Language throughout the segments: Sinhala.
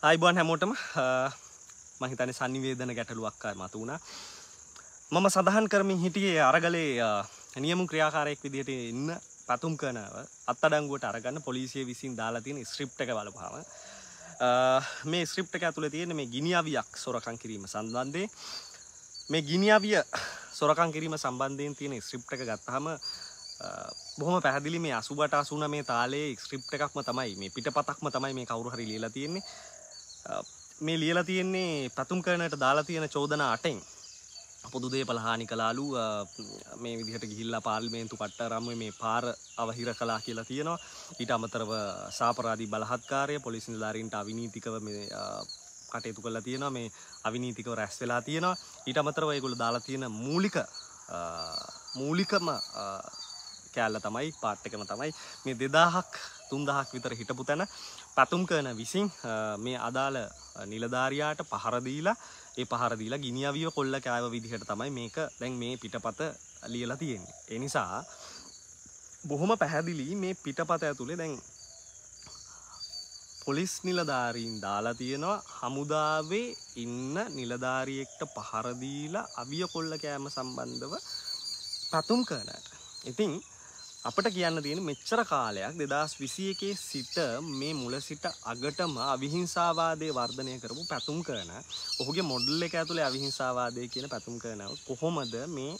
අයිබුවන් හැමෝටම මහිතන සනිවේදන ගැටලුවක්කාර මතු වුණා මම සඳහන් කරමින් හිටියේ අරගලේ නියමු ක්‍රියාකාරයෙක් විදිහට ඉන්න පැතුම් කරනව අත්තඩංගුවට අරගන්න පොලිසිය විසින් දාලාතින ස්ක්‍රිප්ට එක බලපාව මේ ස්ක්‍රිප්ට එක ඇතුළ තියෙන මේ ගිනිියාවියක් සොරකං කිරීම සම්බන්ධය මේ ගිනිියාවිය සොරකං කිරීම සම්බන්ධයෙන් තියෙන ස්ක්‍රිප්ට එක ගත්තහම බොහම පැහදිලි මේ අසුබට අසුන මේ තාලේ ස්ක්‍රිප්ට එකක්ම තමයි මේ පිට පතක්ම තමයි මේ කවරුහරි ලියලා තියෙන්නේ මේ ලියලා තියෙන්නේ පැතුම් කරනට දාලා තියෙන චෝදනා අටෙන් පොදුදේ පලහානි කලාලු මේ විදිහට ගිහිල්ලා පාර්ලිමේන්තු පට්ටරම්ම මේ පාර අවහිර කලා කියලා තියෙනවා ඊට අමතරව සාපරාධී බලහත්කාරය පොලිස් නිලධාරීන්ට අවිනීතිකව මේ කටයුතු කරලා තියෙනවා මේ අවිනීතිකව රැස් වෙලා තියෙනවා ඊට අමතරව ඒගොල්ලෝ දාලා තියෙන මූලික මූලිකම කෑල්ල තමයි පාට් එකම තමයි මේ 2000ක් 3000ක් විතර හිටපු තැන පැතුම් කරන විසින් මේ අදාළ නිලධාරයාට පහරදීලා ඒ පහරදිලා ගිනිියාවිය කොල්ල කෑව විදිහට තමයි මේක දැන් මේ පිටපත ලියලා තියෙන්නේ. එනිසා බොහොම පැහැදිලි මේ පිටපත ඇතුළේ දැන් පොලිස් නිලධාරීන් දාලා තියෙනවා හමුදාවේ ඉන්න නිලධාරියෙක්ට පහරදීලා අවිය කොල්ල කෑම සම්බන්ධව පතුම් කරනට. ඉතින් අපට කියන්න තියෙන මෙච්චර කාලයක් දෙදස් විසි එකේ සිට මේ මුල සිට අගටම අවිහිංසාවාදය වර්ධනය කරපු පැතුම් කරන ඔහුගේ මොඩල් එක ඇතුළේ අවිහිංසාවාදය කියන පැතුම් කරනව කොහොමද මේ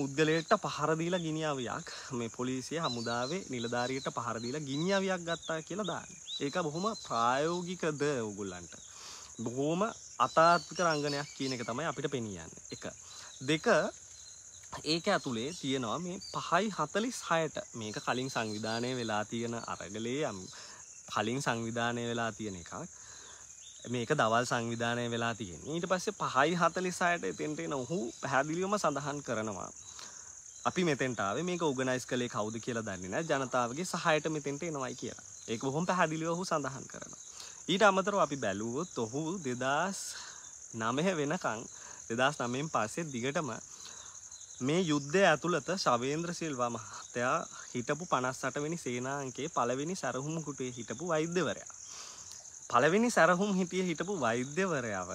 මුද්ගලයට පහරදීලා ගිනිියාවයක් මේ පොලිසිය හමුදාවේ නිලධාරයට පහරදීලා ගිනිියාවයක් ගත්තා කියලා දාන්න ඒක බොහොම ප්‍රායෝගිකද උගුල්ලන්ට බොහෝම අතාත්ක රංගනයක් කියන එක තමයි අපිට පෙනියන්න එක දෙක ඒක ඇතුළේ තියෙනවා මේ පහයි හතලිස් හයට මේක කලින් සංවිධානය වෙලා තියෙන අරගලේ යම් කලින් සංවිධානය වෙලා තියෙන එකක් මේක දවල් සංවිධානය වෙලා තියෙන ඊට පස්සේ පහයි හතලිසායට එතෙන්ට එන ඔහු පැහැදිලිවම සඳහන් කරනවා අපි මෙතෙන්ටාව මේක උගනයිස් කළේ කවුද කියලා දන්නේ නෑ ජනතාවගේ සහයට මෙතෙන්ට එනවයි කියලා ඒක බොහොම පැහැදිලිව ඔහු සඳහන් කරන ඊට අමතරව අපි බැලුවොත් ඔහු දෙදස් නමහ වෙනකං දෙදස් නමෙන් පස්සෙ දිගටම මේ යුද්ධය ඇතුළත ශවේන්ද්‍ර සිල්වා මහත්තයා හිටපු 58 වෙනි සේනාංකයේ පළවෙනි සැරහුම් කුටුවේ හිටපු වෛද්‍යවරයා. පළවෙනි සැරහුම් හිටියේ හිටපු වෛද්‍යවරයව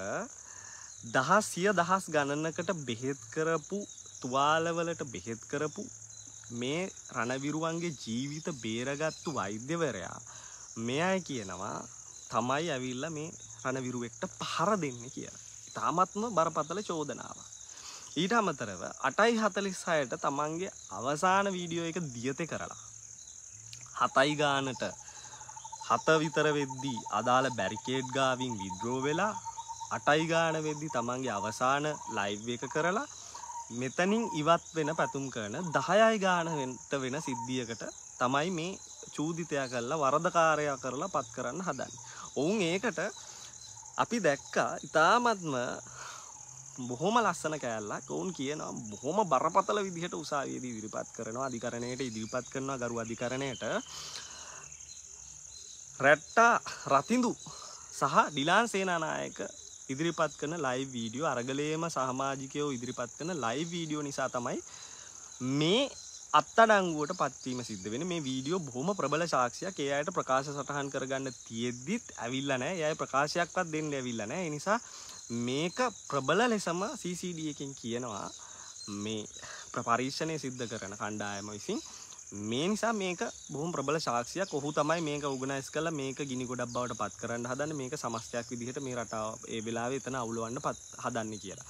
දහස් සිය දහස් ගණනකට බෙහෙත් කරපු තුවාලවලට බෙහෙත් කරපු මේ රණවිරුවන්ගේ ජීවිත බේරගත්තු වෛද්‍යවරයා මෙයයි කියනවා තමයි ඇවිල්ලා මේ රණවිරුවෙක්ට පහර දෙන්න කියලා. ඉතාමත්ම බරපතල චෝදනාවක්. ඊට අමතරව අටයි හතලිස්සායට තමන්ගේ අවසාන වීඩියෝ එක දියත කරලා. හතයි ගානට හත විතර වෙද්දී අදාළ බැරිකේඩ් ගාවින් විද්‍රෝ වෙලා අටයි ගාන වෙද්දි තමන්ගේ අවසාන ලයිව් එක කරලා මෙතනින් ඉවත් වෙන පැතුම් කරන දහයයි ගානට වෙන සිද්ධියකට තමයි මේ චූදිතය කල්ලා වරදකාරය කරලා පත් කරන්න හදන්. ඔවුන් ඒකට අපි දැක්කා ඉතාමත්ම බොහොම ලස්සන කෑල්ලක් ඔවුන් කියනවා බොහොම බරපතල විදිහට උසාවියේදී ඉදිරිපත් කරනවා අධිකරණයට ඉදිරිපත් කරනවා ගරු අධිකරණයට රැට්ටා රතිඳු සහ ඩිලාන් සේනානායක ඉදිරිපත් කරන ලයි වීඩියෝ අරගලේම සහමාජිකයෝ ඉදිරිපත් කරන ලයි වීඩියෝ නිසා තමයි මේ අත්තඩංගුවට පත්වීම සිද්ධ වෙන මේ වීඩියෝ බොහොම ප්‍රබල සාක්ෂයක් ඒ අයට ප්‍රකාශ සටහන් කරගන්න තියෙද්දිත් ඇවිල්ල නෑ යයි ප්‍රකාශයක්වත් දෙන්න ඇවිල්ල නෑ නිසා මේක ප්‍රබල ලෙසම CCD එකෙන් කියනවා මේ ප්‍රපරීක්ෂණය සිද්ධ කරන කණ්ඩායම විසින් මේ නිසා මේක බොහොම ප්‍රබල සාක්ෂියක් ඔහු තමයි මේක උගනයිස් කළා මේක ගිනි ගොඩක් බවට පත් කරන්න හදන්නේ මේක සමස්තයක් විදිහට මේ රටාව ඒ වෙලාවේ එතන අවුලවන්න පත් හදන්නේ කියලා.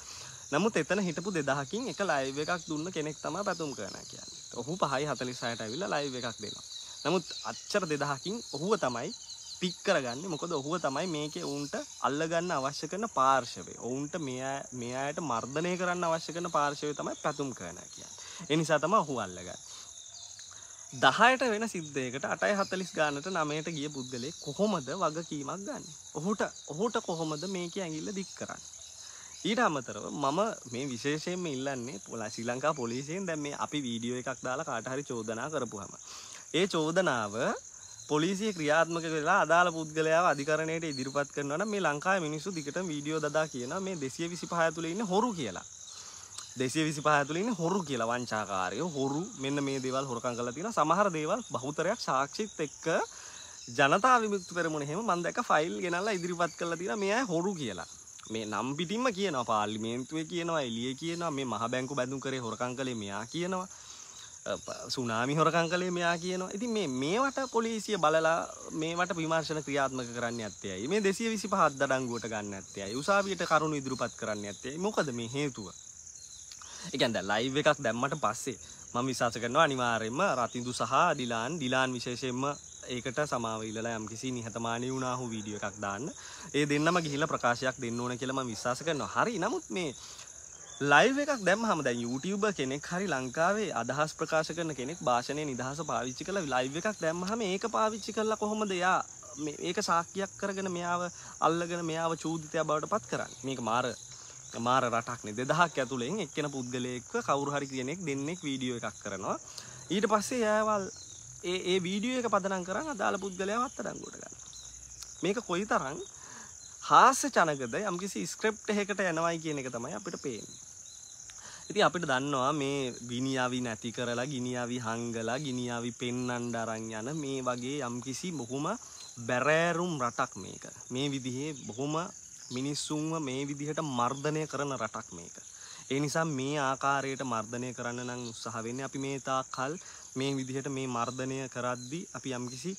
නමුත් එතන හිටපු දෙදහකින් එක ලයිව් එකක් දුන්න කෙනෙක් තමයි පැතුම් කරන කියන්නේ. ඔහු 5:46ට ඇවිල්ලා ලයිව් එකක් දෙනවා. නමුත් අච්චර දෙදහකින් ඔහුව තමයි පික් කරගන්න මොකද ඔහුව තමයි මේකේ ඔවුන්ට අල්ලගන්න අවශ්‍ය කරන පාර්ශවේ ඔවුන්ට මේ අයට මර්ධනය කරන්න අවශ්‍ය කරන පාර්ශවය තමයි පැතුම් කරන කියන්න එනිසා තම ඔහු අල්ලගන්න දහයට වෙන සිද්ධයකට අටයි හතලිස් ගානට නමයට ගිය පුද්ගලේ කොහොමද වගකීමක් ගන්න. ඔහුට ඔහුට කොහොමද මේක ඇඟිල්ල දික් කරන්න. ඊට අමතරව මම මේ විශේෂයෙන්ම ඉල්ලන්නේ පොලා ශ්‍රී ලංකා පොලිසියෙන් දැම් මේ අපි වීඩියෝ එකක් දාලා කාටහරි චෝදනා කරපුහම. ඒ චෝදනාව පොලිසිය ක්‍රියාත්මක වෙලා අදාළ පුද්ගලයා අධිකරණයට ඉදිරිපත් කරනවා නම් මේ ලංකාවේ මිනිස්සු දිගට වීඩියෝ දදා කියන මේ 225 තුල ඉන්නේ හොරු කියලා. 225 තුල ඉන්නේ හොරු කියලා වංචාකාරයෝ හොරු මෙන්න මේ දේවල් හොරකම් කරලා තියෙනවා. සමහර දේවල් බහුතරයක් සාක්ෂිත් එක්ක ජනතා විමුක්ති පෙරමුණ එහෙම මම දැක්ක ෆයිල් ගෙනල්ලා ඉදිරිපත් කරලා තියෙනවා මේ අය හොරු කියලා. මේ නම් පිටින්ම කියනවා පාර්ලිමේන්තුවේ කියනවා එළියේ කියනවා මේ මහ බැංකු බැඳුම් කරේ හොරකම් කළේ මෙයා කියනවා. සුනාමි හොරකං කලේ මෙයා කියනවා ඉතින් මේ මේවට පොලිසිය බලලා මේවට විමර්ශන ක්‍රියාත්මක කරන්න ඇත්තයයි මේ දෙසිය විසි පහත් දඩංගුවට ගන්න ඇත්තයයි උසාවියට කරුණු ඉදිරිපත් කරන්න ඇත්තේ මොකද මේ හේතුව එකන්ද ලයිව් එකක් දැම්මට පස්සේ මම විශාස කරනවා අනිවාර්යෙන්ම රතිදු සහ ඩිලාන් ඩිලාන් විශේෂයෙන්ම ඒකට සමාව ඉල්ලලා යම්කිසි නිහතමානී වුණා හෝ වීඩියෝ එකක් දාන්න. ඒ දෙන්නම ගිහිල්ලා ප්‍රකාශයක් දෙන්න ඕන කියලා මම විශ්වාස කරනවා. හරි. නමුත් මේ ලයිව් එකක් දැම්මහම දැන් YouTuber කෙනෙක් හරි ලංකාවේ අදහස් ප්‍රකාශ කරන කෙනෙක් භාෂණය නිදහස පාවිච්චි කරලා ලයිව් එකක් දැම්මහම ඒක පාවිච්චි කරලා කොහොමද එයා ඒක සාක්කියක් කරගෙන මෙයාව අල්ලගෙන මෙයාව චූදිතය බවට පත් කරන්නේ. මේක මාර මාර රටක්නේ 2000ක් ඇතුළෙන් එක්කෙන පුද්ගලයෙක්ව කවුරු හරි කෙනෙක් දෙන්නෙක් වීඩියෝ එකක් කරනවා. ඊට පස්සේ යාවල් ඒ ඒ වීඩියෝ එක පදනම් කරන් අදාළ පුද්ගලයා අත්අඩංගුවට ගන්නවා. මේක කොයිතරම් හාස්‍ය ජනකද යම්කිසි ස්ක්‍රප්ට් එකකට යනවයි කියන එක තමයි අපිට පේන්නේ. ඉතින් අපිට දන්නවා මේ ගිනියාවි නැති කරලා ගිනියාවි හංගලා ගිනියාවි පෙන්නන්න අරන් යන මේ වගේ යම්කිසි බොහොම බැරෑරුම් රටක් මේක. මේ විදිහේ බොහොම මිනිස්සුන්ව මේ විදිහට මර්ධනය කරන රටක් මේක. ඒ නිසා මේ ආකාරයට මර්ධනය කරන්න නම් උත්සාහ වෙන්නේ අපි මේ තාක්කල් මේ විදිහට මේ මර්ධනය කරද්දී අපි යම්කිසි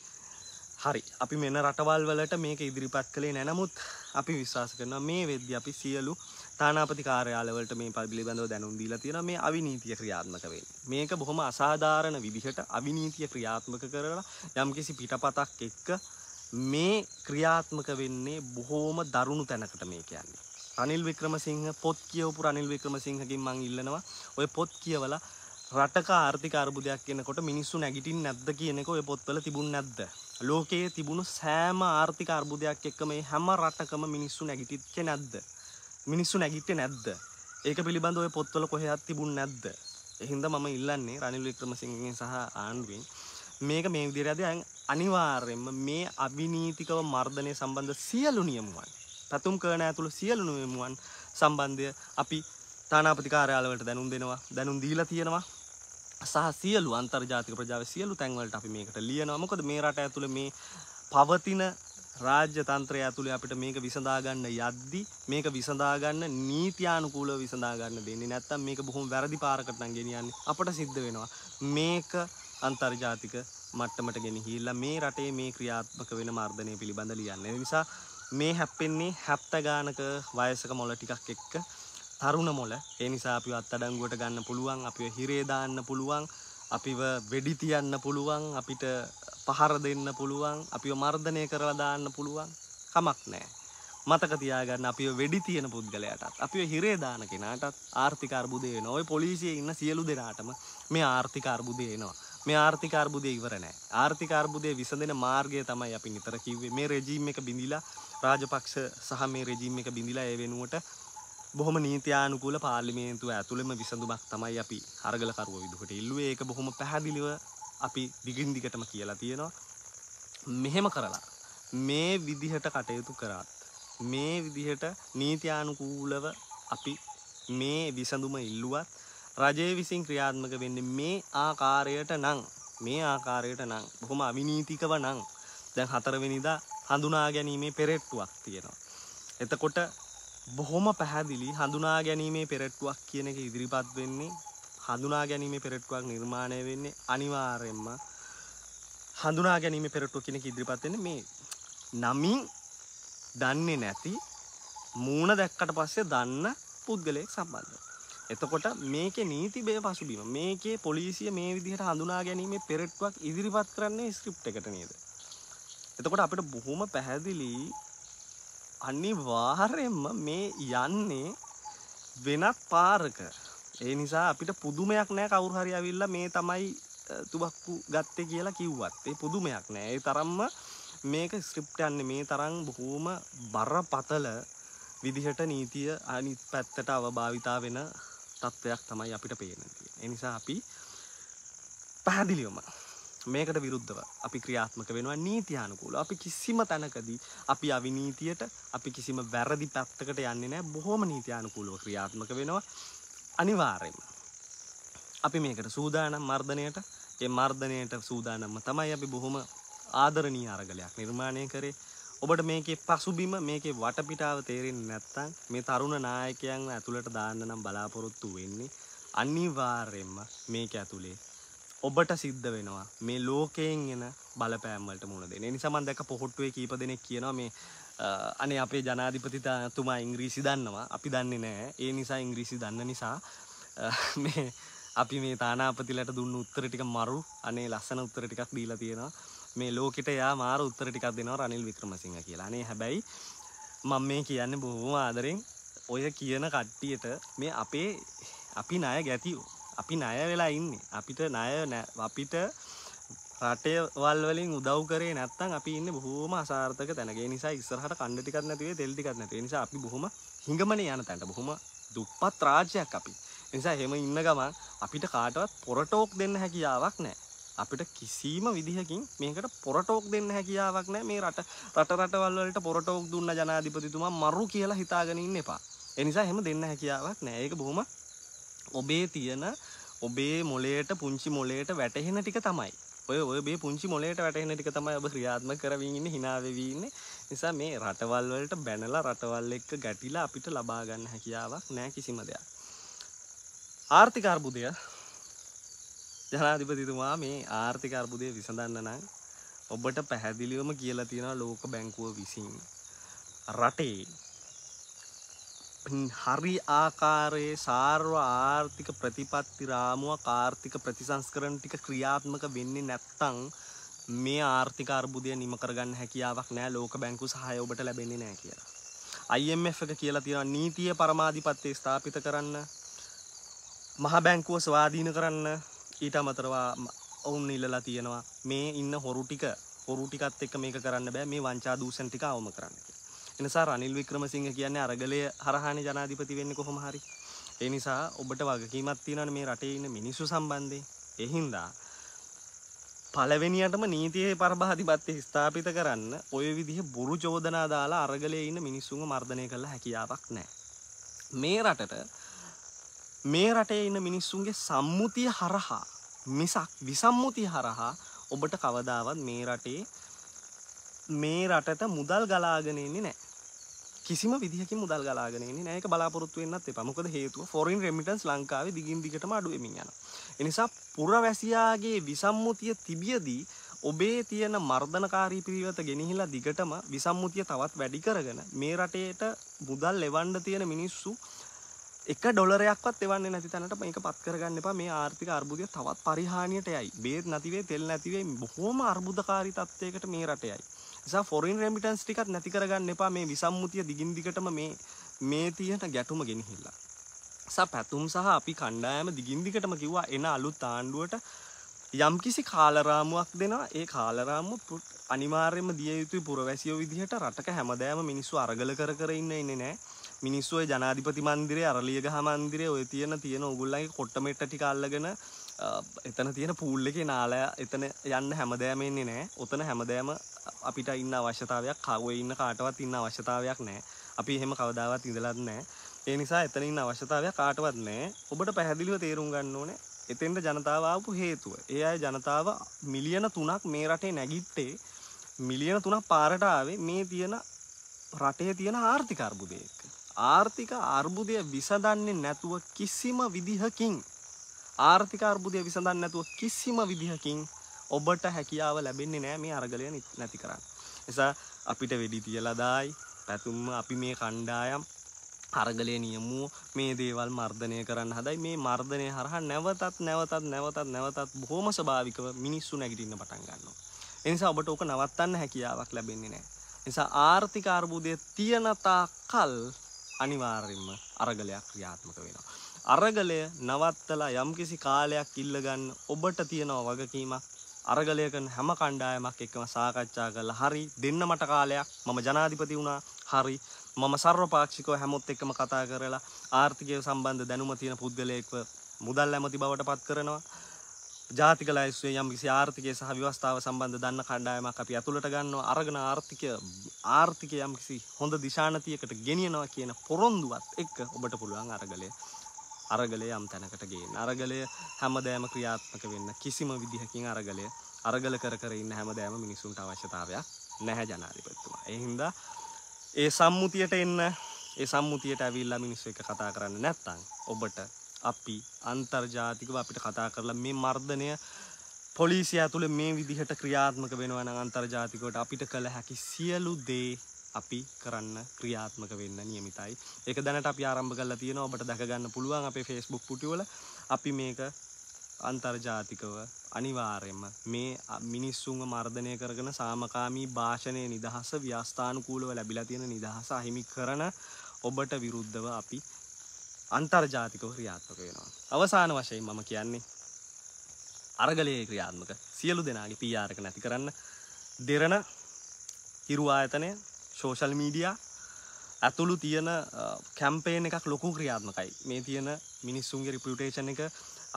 හරි අපි මෙන රටවල් වලට මේක ඉදිරිපත් කළේ නැහැ නමුත් අපි විශ්වාස කරනවා මේ වෙද්දී අපි සියලු තානාපති කාර්යාලවලට මේ පිළිබඳව දැනුම් දීලා තියෙනවා මේ අවිනීතිය ක්‍රියාත්මක වෙන්නේ. මේක බොහොම අසාධාරණ විදිහට අවිනීතිය ක්‍රියාත්මක කරලා යම්කිසි පිටපතක් එක්ක මේ ක්‍රියාත්මක වෙන්නේ බොහෝම දරුණු තැනකට මේ කියන්නේ. අනිල් වික්‍රමසිංහ පොත් කියවපු අනිල් වික්‍රමසිංහකින් මං ඉල්ලනවා ඔය පොත් කියවලා රටක ආර්ථික අර්බුදයක් කියනකොට මිනිස්සු නැගිටින් නැද්ද කියනක ඔය පොත්වල තිබුණ නැද්ද ලෝකයේ තිබුණු සෑම ආර්ථික අර්බුදයක් එක්ක මේ හැම රටකම මිනිස්සු නැගිටිච්ච නැද්ද මිනිස්සු නැගිට්ටේ නැද්ද ඒක පිළිබඳ ඔය පොත්වල කොහෙවත් තිබුණ නැද්ද එහින්ද මම ඉල්ලන්නේ රනිල් වික්‍රමසිංහගෙන් සහ ආණ්ඩුවෙන් මේක මේ විදිහට අනිවාර්යෙන්ම මේ අවිනීතිකව මර්ධනය සම්බන්ධ සියලු නියමුවන් පැතුම් කරන ඇතුළු සියලු නියමුවන් සම්බන්ධය අපි තානාපති කාර්යාලවලට දැනුම් දෙනවා දැනුම් දීලා තියෙනවා සහ සියලු අන්තර්ජාතික ප්‍රජාව සියලු තැන්වලට අපි මේකට ලියනවා මොකද මේ රට ඇතුළේ මේ පවතින රාජ්‍ය තන්ත්‍රය ඇතුළේ අපිට මේක විසඳා ගන්න යද්දි මේක විසඳා ගන්න නීතියානුකූලව විසඳා ගන්න දෙන්නේ නැත්තම් මේක බොහොම වැරදි පාරකට නම් ගෙනියන්නේ අපට සිද්ධ වෙනවා මේක අන්තර්ජාතික මට්ටමට ගෙනහිල්ලා මේ රටේ මේ ක්‍රියාත්මක වෙන මර්ධනය පිළිබඳ ලියන්න නිසා මේ හැප්පෙන්නේ හැප්තගානක වයසක මොල ටිකක් එක්ක තරුණ මොල ඒ නිසා අපි අත්තඩංගුවට ගන්න පුළුවන් අපි හිරේදාන්න පුළුවන් අපිව වෙඩිතියන්න පුළුවන් අපිට පහර දෙන්න පුළුවන් අපිව මර්ධනය කරලා දාන්න පුළුවන් කමක් නැහැ. මතක තියාගන්න අපිව වෙඩි තියෙන පුද්ගලයාටත් අපිව හිරේ දාන කෙනාටත් ආර්ථික අර්බුදය එනවා. ওই පොලිසියේ ඉන්න සියලු දෙනාටම මේ ආර්ථික අර්බුදය එනවා. මේ ආර්ථික අර්බුදය ඉවර නැහැ. ආර්ථික අර්බුදය විසඳෙන මාර්ගය තමයි අපි නිතර කිව්වේ. මේ රෙජීම් එක බිඳිලා රාජපක්ෂ සහ මේ රෙජීම් එක බිඳිලා ඒ වෙනුවට බොහොම නීතියානුකූල පාර්ලිමේන්තුව ඇතුළෙම විසඳුමක් තමයි අපි අරගලකරුව විදිහට ඉල්ලුවේ. ඒක බොහොම පැහැදිලිව අපි දිගින් දිගටම කියලා තියෙනවා මෙහෙම කරලා මේ විදිහට කටයුතු කරාත් මේ විදිහට නීතියානුකූලව අපි මේ විසඳුම ඉල්ලුවත් රජය විසින් ක්‍රියාත්මක වෙන්නේ මේ ආකාරයට නම් මේ ආකාරයට නම් බොහොම අවිනීතිකව නම් දැන් හතරවෙනිදා හඳුනා ගැනීමේ පෙරෙට්ටුවක් තියෙනවා. එතකොට බොහොම පැහැදිලි හඳුනා ගැනීමේ පෙරට්ටුවක් කියන එක ඉදිරිපත් වෙන්නේ හඳුනා ගැනීම පෙරටුවක් නිර්මාණය වෙන්නේ අනිවාරයෙන්ම හඳුනා ගැනීම පෙරටුව කෙනෙක් ඉදිරිපත්වෙන මේ නමින් දන්නේ නැති මූුණ දැක්කට පස්සේ දන්න පුද්ගලයෙක් සම්බන්ධ. එතකොට මේකේ නීතිබය පසුබිම මේකේ පොලිසිය මේ විදිහට හඳුනා ගැනීමේ පෙරට්ටුවක් ඉදිරිපත් කරන්නේ ස්ක්‍රිප් එකට නේද. එතකොට අපිට බොහොම පැහැදිලි අනි වාහරයෙන්ම මේ යන්නේ වෙනත් පාරක ඒ නිසා අපිට පුදුමයක් නෑ කවුරු හරි ඇවිල්ලා මේ තමයි තුබක්කු ගත්තේ කියලා කිව්වත් ඒ පුදුමයක් නෑ. ඒ තරම්ම මේක ස්ක්‍රිප්ට් යන්නේ මේ තරම් බොහෝම බරපතල විදිහට නීතිය අනිත් පැත්තට අවභාවිතා වෙන තත්ත්වයක් තමයි අපිට පේන්නේ. ඒ නිසා අපි පැහැදිලිවම මේකට විරුද්ධව අපි ක්‍රියාත්මක වෙනවා නීතියානුකූල අපි කිසිම තැනකදී අපි අවිනීතියට අපි කිසිම වැරදි පැත්තකට යන්නේ නැහැ බොහොම නීතියානුකූලව ක්‍රියාත්මක වෙනවා අනිවාර්යෙන්ම අපි මේකට සූදානම් මර්ධනයට ඒ මර්ධනයට සූදානම්ම තමයි අපි බොහොම ආදරණීය අරගලයක් නිර්මාණය කරේ ඔබට මේකේ පසුබිම මේකේ වටපිටාව තේරෙන්නේ නැත්නම් මේ තරුණ නායකයන් ඇතුළට දාන්න නම් බලාපොරොත්තු වෙන්නේ අනිවාර්යෙන්ම මේක ඇතුලේ ඔබට සිද්ධ වෙනවා මේ ලෝකයෙන් එන බලපෑම් වලට මුහුණ දෙන්න. ඒ නිසා මම දැක්ක පොහොට්ටුවේ කීප දෙනෙක් කියනවා මේ අනේ අපේ ජනාධිපතිතුමා ඉංග්‍රීසි දන්නවා අපි දන්නේ නෑ ඒ නිසා ඉංග්‍රීසි දන්න නිසා මේ අපි මේ තානාපතිලට දුන්න උත්තර ටික මරු අනේ ලස්සන උත්තර ටිකක් දීලා තියෙනවා මේ ලෝකෙට යා මාර උත්තර ටිකක් දෙනවා රනිල් වික්‍රමසිංහ කියලා අනේ හැබැයි මම මේ කියන්නේ බොහොම ආදරෙන් ඔය කියන කට්ටියට මේ අපේ අපි ණය ගැතියෝ අපි ණය වෙලා ඉන්නේ අපිට ණය අපිට රටේ වල් වලින් උදව් කරේ නැත්තම් අපි ඉන්නේ බොහොම අසාර්ථක තැනක. ඒ නිසා ඉස්සරහට කන්න ටිකක් නැති වෙයි, තෙල් ටිකක් නැති වෙයි. ඒ නිසා අපි බොහොම හිඟමනේ යන තැනට බොහොම දුප්පත් රාජ්‍යයක් අපි. ඒ නිසා එහෙම ඉන්න ගමන් අපිට කාටවත් පොරටෝක් දෙන්න හැකියාවක් නැහැ. අපිට කිසිීම විදිහකින් මේකට පොරටෝක් දෙන්න හැකියාවක් නෑ මේ රට රට රටවල්ලට පොරටෝක් දුන්න ජනාධිපතිතුමා මරු කියලා හිතාගෙනඉන්න එපා එනිසා හෙම දෙන්න හැකියාවක් නෑඒක බොහොම ඔබේ තියෙන ඔබේ මොලේට පුංචි මොලේට වැටහෙන ටික තමයි ඔය ඔය මේ පුංචි මොලේට වැටෙන ටික තමයි ඔබ ක්‍රියාත්මක කරමින් ඉන්නේ hina වෙවි ඉන්නේ. නිසා මේ රටවල් වලට බැනලා රටවල් එක්ක ගැටිලා අපිට ලබා ගන්න හැකියාවක් නැහැ කිසිම දෙයක්. ආර්ථික අර්බුදය ජනාධිපතිතුමා මේ ආර්ථික අර්බුදය විසඳන්න නම් ඔබට පැහැදිලිවම කියලා තියෙනවා ලෝක බැංකුව විසින් රටේ හරි ආකාරයේ සාර්ව ආර්ථික ප්‍රතිපත්ති රාමුවක් ආර්ථික ප්‍රතිසංස්කරණ ටික ක්‍රියාත්මක වෙන්නේ නැත්තං මේ ආර්ථික අර්බුදය නිම කරගන්න හැකියාවක් නෑ ලෝක බැංකු සහය ඔබට ලැබෙන්නේ නෑ කියලා. IMF එක කියලා තියෙනවා නීතිය පරමාධිපත්‍යය ස්ථාපිත කරන්න මහා බැංකුව ස්වාධීන කරන්න ඊට අමතරවා ඔවුන් ඉල්ලලා තියෙනවා මේ ඉන්න හොරු ටික හොරු ටිකත් එක්ක මේක කරන්න බෑ මේ වංචා දූෂණ ටික අවම කරන්න කියලා. එනිසා රනිල් වික්‍රමසිංහ කියන්නේ අරගලය හරහානේ ජනාධිපති වෙන්නේ කොහොම හරි. ඒ නිසා ඔබට වගකීමක් තියෙනවානේ මේ රටේ ඉන්න මිනිස්සු සම්බන්ධයෙන්. ඒ හින්දා පළවෙනියටම නීතියේ පරමාධිපත්‍ය ස්ථාපිත කරන්න ඔය විදිහේ බොරු චෝදනා දාලා අරගලයේ ඉන්න මිනිස්සුන්ව මර්ධනය කළ හැකියාවක් නැහැ. මේ රටට මේ රටේ ඉන්න මිනිස්සුන්ගේ සම්මුතිය හරහා මිසක් විසම්මුතිය හරහා ඔබට කවදාවත් මේ රටේ මේ රටට මුදල් ගලාගෙන එන්නේ නැහැ. කිසිම විදිහකින් මුදල් ගලාගෙන එන්නේ නැහැ. ඒක බලාපොරොත්තු වෙන්නත් එපා. මොකද හේතුව foreign remittance ලංකාවේ දිගින් දිගටම අඩු වෙමින් යනවා. ඒ නිසා පුරවැසියාගේ විසම්මුතිය තිබියදී ඔබේ තියෙන මර්ධනකාරී පිරිවත ගෙනහිලා දිගටම විසම්මුතිය තවත් වැඩි කරගෙන මේ රටේට මුදල් ලෙවන්න තියෙන මිනිස්සු එක ඩොලරයක්වත් එවන්නේ නැති තැනට මේක පත් කරගන්න එපා මේ ආර්ථික අර්බුදය තවත් පරිහානියට යයි. බේත් නැතිවේ තෙල් නැතිවේ බොහොම අර්බුදකාරී තත්ත්වයකට මේ රටයයි. නිසා ෆොරින් රෙමිටන්ස් ටිකත් නැති කරගන්න එපා මේ විසම්මුතිය දිගින් දිගටම මේ මේ තියෙන ගැටුම ගෙනහිල්ලා. නිසා පැතුම් සහ අපි කණ්ඩායම දිගින් දිගටම කිව්වා එන අලුත් ආණ්ඩුවට යම්කිසි කාලරාමුවක් දෙනවා ඒ කාලරාමුව අනිවාර්යයෙන්ම දිය යුතුයි පුරවැසියෝ විදිහට රටක හැමදාම මිනිස්සු අරගල කර කර ඉන්න ඉන්නේ නැහැ. මිනිස්සු ඔය ජනාධිපති මන්දිරේ අරලියගහ මන්දිරේ ඔය තියෙන තියෙන ඕගොල්ලන්ගේ කොට්ටමෙට්ට ටික අල්ලගෙන එතන තියෙන පූල් එකේ නාලය එතන යන්න හැමදෑම එන්නේ නැහැ. ඔතන හැමදෑම අපිට ඉන්න අවශ්‍යතාවයක් කවුවේ ඉන්න කාටවත් ඉන්න අවශ්‍යතාවයක් නැහැ. අපි එහෙම කවදාවත් ඉඳලත් නැහැ. ඒ නිසා එතන ඉන්න අවශ්‍යතාවයක් කාටවත් නැහැ. ඔබට පැහැදිලිව තේරුම් ගන්න ඕනේ එතෙන්ට ජනතාව ආපු හේතුව. ඒ අය ජනතාව මිලියන 3ක් මේ රටේ නැගිට්ටේ මිලියන 3ක් පාරට ආවේ මේ තියෙන රටේ තියෙන ආර්ථික අර්බුදය එක්ක. ආර්ථික අර්බුදය විසඳන්නේ නැතුව කිසිම විදිහකින් ආර්ථික අර්බුදය විසඳන්නේ නැතුව කිසිම විදිහකින් ඔබට හැකියාව ලැබෙන්නේ නෑ මේ අරගලය නැති කරන්න. නිසා අපිට වෙඩි තියලා දායි පැතුම්ම අපි මේ කණ්ඩායම් අරගලය නියමුව මේ දේවල් මර්ධනය කරන්න හදයි මේ මර්ධනය හරහා නැවතත් නැවතත් නැවතත් නැවතත් බොහොම ස්වභාවිකව මිනිස්සු නැගිටින්න පටන් ගන්නවා. එනිසා ඔබට ඕක නවත්තන්න හැකියාවක් ලැබෙන්නේ නෑ. නිසා ආර්ථික අර්බුදය තියනතා කල් අනිවාර්යෙන්ම අරගලයක් ක්‍රියාත්මක වෙනවා. අරගලය නවත්තලා යම්කිසි කාලයක් ඉල්ලගන්න ඔබට තියෙනව වගකීමක් අරගලය කරන හැම කණ්ඩායමක් එක්කම සාකච්ඡා කළා. හරි දෙන්න මට කාලයක්. මම ජනාධිපති වුණා. හරි මම සර්වපාක්ෂිකව හැමොත් එක්කම කතා කරලා ආර්ථිකය සම්බන්ධ දැනුම තියෙන පුද්ගලයෙක්ව මුදල් ඇමති බවට පත් කරනවා. ජාතික ලයිස්වේ යම් කිසි ආර්ථිකය සහ ව්‍යවස්ථාව සම්බන්ධ දන්න කණ්ඩායමක් අපි අතුලට ගන්නවා අරගෙන ආර්ථිකය ආර්ථිකය යම් කිසි හොඳ දිශානතියකට ගෙනියනවා කියන පොරොන්දුවත් එක්ක ඔබට පුළුවන් අරගලය අරගලය යම් තැනකට ගේන්න. අරගලය හැමදෑම ක්‍රියාත්මක වෙන්න කිසිම විදිහකින් අරගලය අරගල කර කර ඉන්න හැමදෑම මිනිසුන්ට අවශ්‍යතාවයක් නැහැ ජනාධිපතිතුමා. ඒ හින්දා ඒ සම්මුතියට එන්න ඒ සම්මුතියට ඇවිල්ලා මිනිස්සු එක කතා කරන්න නැත්තම් ඔබට අපි අන්තර්ජාතිකව අපිට කතා කරලා මේ මර්ධනය පොලිසිය ඇතුළේ මේ විදිහට ක්‍රියාත්මක වෙනවා නම් අන්තර්ජාතිකවට අපිට කළ හැකි සියලු දේ අපි කරන්න ක්‍රියාත්මක වෙන්න නියමිතයි. ඒක දැනට අපි ආරම්භ කරලා තියෙනවා. ඔබට දැක ගන්න පුළුවන් අපේ Facebook පුටුව වල. අපි මේක අන්තර්ජාතිකව අනිවාර්යයෙන්ම මේ මිනිස්සුන්ව මර්ධනය කරගෙන සාමකාමී භාෂණයේ නිදහස ව්‍යවස්ථානුකූලව ලැබිලා තියෙන නිදහස අහිමි කරන ඔබට විරුද්ධව අපි අන්තර්ජාතිකව ක්‍රියාත්මක වෙනවා. අවසාන වශයෙන් මම කියන්නේ අරගලයේ ක්‍රියාත්මක සියලු දෙනාගේ PR එක නැති කරන්න දෙරණ හිරු ආයතනය ශෝෂල් මීඩියා ඇතුළු තියෙන කැම්පේන එකක් ලොකු ක්‍රියාත්මකයි මේ තියෙන මිනිස්සුන්ගේ රිපියුටේෂන් එක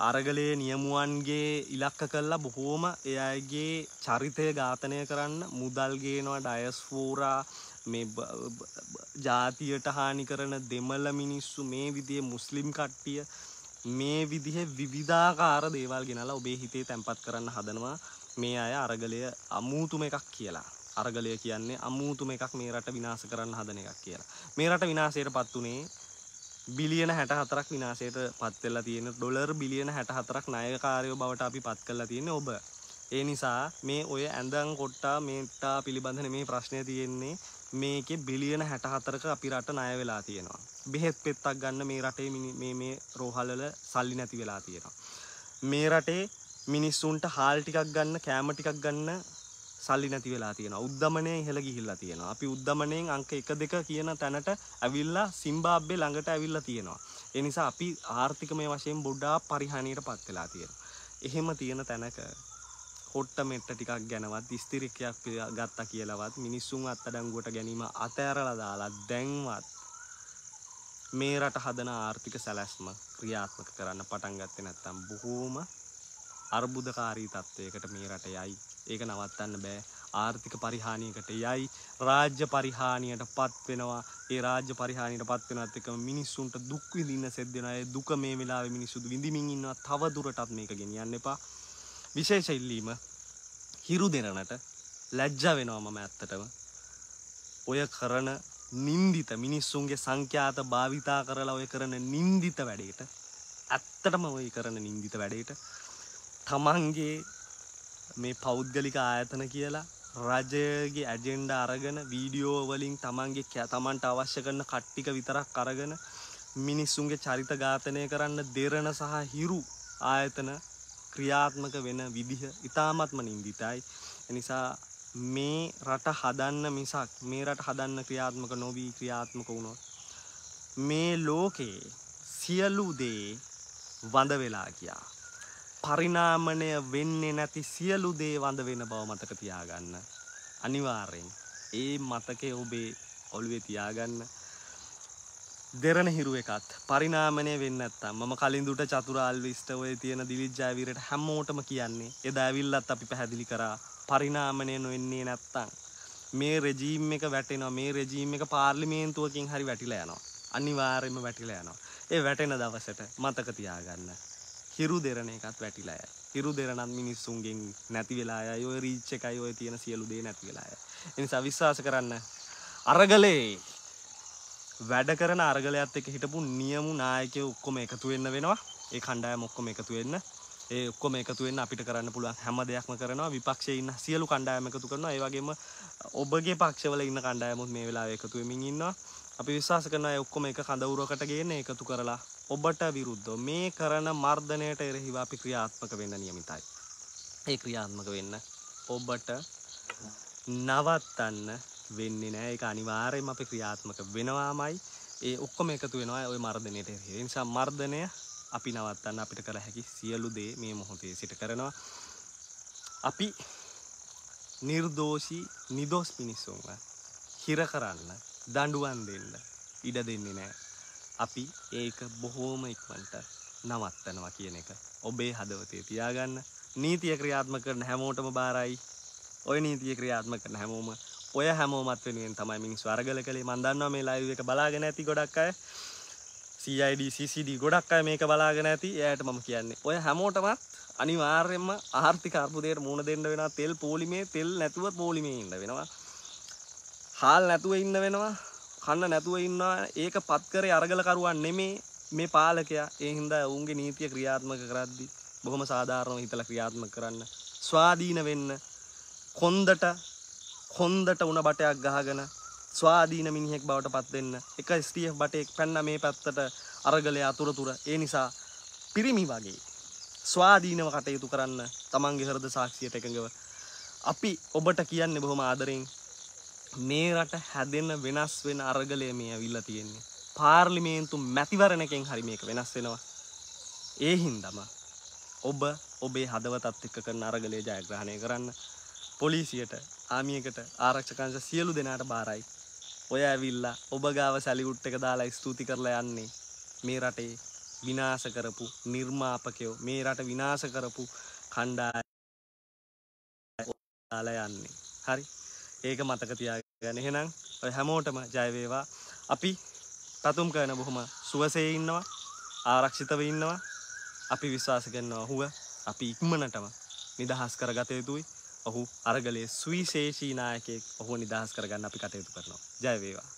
අරගලයේ නියමුවන්ගේ ඉලක්ක කල්ලා බොහෝම එයගේ චරිතය ඝාතනය කරන්න මුදල්ගේනවා ඩයස්ෆෝරා මේ ජාතියට හානි කරන දෙමල මිනිස්සු මේ විදිේ මුස්ලිම් කට්ටිය මේ විදිහ විවිධාකාර දේවල් ගෙනලා ඔබේ හිතේ තැන්පත් කරන්න හදනවා මේ අය අරගලය අමූතුම එකක් කියලා අරගලය කියන්නේ අමුතුම එකක් මේ රට විනාශ කරන්න හදන එකක් කියලා. මේ රට විනාශයට පත් වුණේ බිලියන 64ක් විනාශයට පත් වෙලා තියෙන ඩොලර් බිලියන 64ක් ණයකාරයෝ බවට අපි පත් කරලා තියෙන්නේ ඔබ. ඒ නිසා මේ ඔය ඇඳන් කොට්ටා මේට්ටා පිළිබඳ මේ ප්‍රශ්නය තියෙන්නේ මේකේ බිලියන 64ක අපි රට ණය වෙලා තියෙනවා. බෙහෙත් පෙත්තක් ගන්න මේ රටේ මේ මේ රෝහල්වල සල්ලි නැති වෙලා තියෙනවා. මේ රටේ මිනිස්සුන්ට හාල් ටිකක් ගන්න කෑම ටිකක් ගන්න සල්ලි නැති වෙලා තියෙනවා. උද්දමනය ඉහළ ගිහිල්ලා තියෙනවා. අපි උද්දමනයෙන් අංක 1 2 කියන තැනට ඇවිල්ලා සිම්බාබ්වේ ළඟට ඇවිල්ලා තියෙනවා. ඒ නිසා අපි ආර්ථිකමය වශයෙන් බොඩාක් පරිහානියටපත් වෙලා තියෙනවා. එහෙම තියෙන තැනක කොට්ට මෙට්ට ටිකක් ගැනවත් ස්තිරිකයක් ගත්තා කියලවත් මිනිස්සුන් අත්තඩංගුවට ගැනීම අතෑරලා දාලා දැන්වත් මේ රට හදන ආර්ථික සැලැස්ම ක්‍රියාත්මක කරන්න පටන් ගත්තේ නැත්නම් බොහෝම අර්බුදකාරී තත්ත්වයකට මේ රට යයි ඒක නවත්තන්න බෑ ආර්ථික පරිහානියකට යයි රාජ්‍ය පරිහානියට පත්වෙනවා ඒ රාජ්‍ය පරිහානියට පත්වෙනත් එක මිනිස්සුන්ට දුක් විඳින්න සිද්ධ වෙනවා ඒ දුක මේ වෙලාවේ මිනිස්සු විඳිමින් ඉන්නවා තව දුරටත් මේක ගෙනියන්න එපා විශේෂ ඉල්ලීම හිරු දෙනනට ලැජ්ජා වෙනවා මම ඇත්තටම ඔය කරන නින්දිත මිනිස්සුන්ගේ සංඛ්‍යාත භාවිතා කරලා ඔය කරන නින්දිත වැඩේට ඇත්තටම ඔය කරන නින්දිත වැඩේට තමන්ගේ මේ පෞද්ගලික ආයතන කියලා රජයගේ ඇජෙන්ඩ අරගෙන වීඩියෝ වලින් තමන්ගේ කෑ තමන්ට අවශ්‍ය කරන කට්ටික විතරක් අරගෙන මිනිස්සුන්ගේ චරිත ඝාතනය කරන්න දෙරණ සහ හිරු ආයතන ක්‍රියාත්මක වෙන විදිහ ඉතාමත්ම නින්දිතයි එනිසා මේ රට හදන්න මිසක් මේ රට හදන්න ක්‍රියාත්මක නොවී ක්‍රියාත්මක වුණොත් මේ ලෝකේ සියලු දේ වඳ වෙලා ගියා පරිණාමණය වෙන්නේ නැති සියලු දේ වඳ වෙන බව මතක තියාගන්න. අනිවාර්යෙන් ඒ මතකය ඔබේ ඔළුවේ තියාගන්න. දෙරණ හිරුව එකත් පරිනාමණය වෙන්නත්තම් ම කලින්දුට චතුරාල් විස්ටවය තියෙන දිවිජ්ජාවිරට හැම්මෝටම කියන්නේ එදා ඇවිල්ලත් අපි පැහැදිලි කරා පරිනාමණය නොවෙන්නේ නැත්තං. මේ රෙජීම් එක වැටෙනවා මේ රෙජීම් එක පාර්ලිමේන්තුවකින් හරි වැටිලා යනවා. අනිවාර්යම වැටිලා යනවා. ඒ වැටෙන දවසට මතක තියාගන්න. හිරු දෙරණ එකත් වැටිලා යයි. හිරු දෙරණත් මිනිස්සුන්ගෙන් නැති වෙලා යයි. ඔය රීච් එකයි ඔය තියෙන සියලු දේ නැති වෙලා යයි. ඒ නිසා විශ්වාස කරන්න අරගලේ වැඩ කරන අරගලයත් එක්ක හිටපු නියමු නායකයෝ ඔක්කොම එකතු වෙන්න වෙනවා. ඒ කණ්ඩායම ඔක්කොම එකතු වෙන්න. ඒ ඔක්කොම එකතුවෙන් අපිට කරන්න පුළුවන් හැම දෙයක්ම කරනවා විපක්ෂය ඉන්න සියලු කණ්ඩායම එකතු කරනවා ඒ වගේම ඔබගේ පක්ෂවල ඉන්න කණ්ඩායමුත් මේ වෙලාවේ එකතු වෙමින් ඉන්නවා අපි විශ්වාස කරනවා ඒ ඔක්කොම එක කඳවුරකට ගේන්න එකතු කරලා ඔබට විරුද්ධව මේ කරන මර්ධනයට එරෙහිව අපි ක්‍රියාත්මක වෙන්න නියමිතයි. ඒ ක්‍රියාත්මක වෙන්න ඔබට නවත්තන්න වෙන්නේ නෑ ඒක අනිවාර්යයෙන්ම අපි ක්‍රියාත්මක වෙනවාමයි. ඒ ඔක්කොම එකතු වෙනවා ওই මර්ධනයට එරෙහිව. ඒ නිසා මර්ධනය අපි නවත්තන්න අපිට කළ හැකි සියලු දේ මේ මොහොතේ සිට කරනවා. අපි නිර්දෝෂී නිදොස් මිනිස්සුන්ව හිර කරන්න දඬුවම් දෙන්න ඉඩ දෙන්නේ නෑ. අපි ඒක බොහෝම ඉක්මනට නවත්තනවා කියන එක ඔබේ හදවතේ තියාගන්න නීතිය ක්‍රියාත්මක කරන හැමෝටම බාරයි ඔය නීතිය ක්‍රියාත්මක කරන හැමෝම ඔය හැමෝමත් වෙනුවෙන් තමයි මිනිස්සු අරගල කළේ මම දන්නවා මේ ලයිව් එක බලාගෙන ඇති ගොඩක් අය CID CCD ගොඩක් අය මේක බලාගෙන ඇති එයාට මම කියන්නේ ඔය හැමෝටමත් අනිවාර්යෙන්ම ආර්ථික අර්බුදයට මුහුණ දෙන්න වෙනවා තෙල් පෝලිමේ තෙල් නැතුව පෝලිමේ ඉන්න වෙනවා හාල් නැතුව ඉන්න වෙනවා කන්න නැතුව ඉන්නවා ඒක පත් කරේ අරගලකරුවන් නෙමේ මේ පාලකයා ඒ හින්දා ඔවුන්ගේ නීතිය ක්‍රියාත්මක කරද්දි බොහොම සාධාරණව හිතලා ක්‍රියාත්මක කරන්න ස්වාධීන වෙන්න කොන්දට කොන්දට උණ බටයක් ගහගෙන ස්වාධීන මිනිහෙක් බවට පත් වෙන්න එක ස්ටීෆ් බටෙක් පැන්න මේ පැත්තට අරගලය අතුරතුර ඒ නිසා පිරිමි වගේ ස්වාධීනව කටයුතු කරන්න තමන්ගේ හරද සාක්ෂියට එකඟව අපි ඔබට කියන්නේ බොහොම ආදරෙන් මේ රට හැදෙන වෙනස් වෙන අරගලය මේ ඇවිල්ලා තියෙන්නේ. පාර්ලිමේන්තු මැතිවරණකෙන් හරි මේක වෙනස් වෙනවා. ඒ හින්දම ඔබ ඔබේ හදවතත් එක්ක කරන අරගලය ජයග්‍රහණය කරන්න. පොලිසියට ආමියකට ආරක්ෂකංශ සියලු දෙනාට බාරයි. ඔය ඇවිල්ලා ඔබ ගාව සැලිකුට් එක දාලා ස්තුති කරලා යන්නේ මේ රටේ විනාශ කරපු නිර්මාපකයෝ මේ රට විනාශ කරපු කණ්ඩායම දාලා යන්නේ. හරි. ඒක මතක තියාගන්න. ගැන එහෙනම් ඔය හැමෝටම ජය වේවා. අපි පැතුම් කරන බොහොම සුවසේ ඉන්නවා. ආරක්ෂිතව ඉන්නවා. අපි විශ්වාස කරනවා හුව අපි ඉක්මනටම නිදහස් කරගත යුතුයි. ඔහු අරගලයේ සුවිශේෂී නායකයෙක් ඔහු නිදහස් කරගන්න අපි කටයුතු කරනවා. ජය වේවා.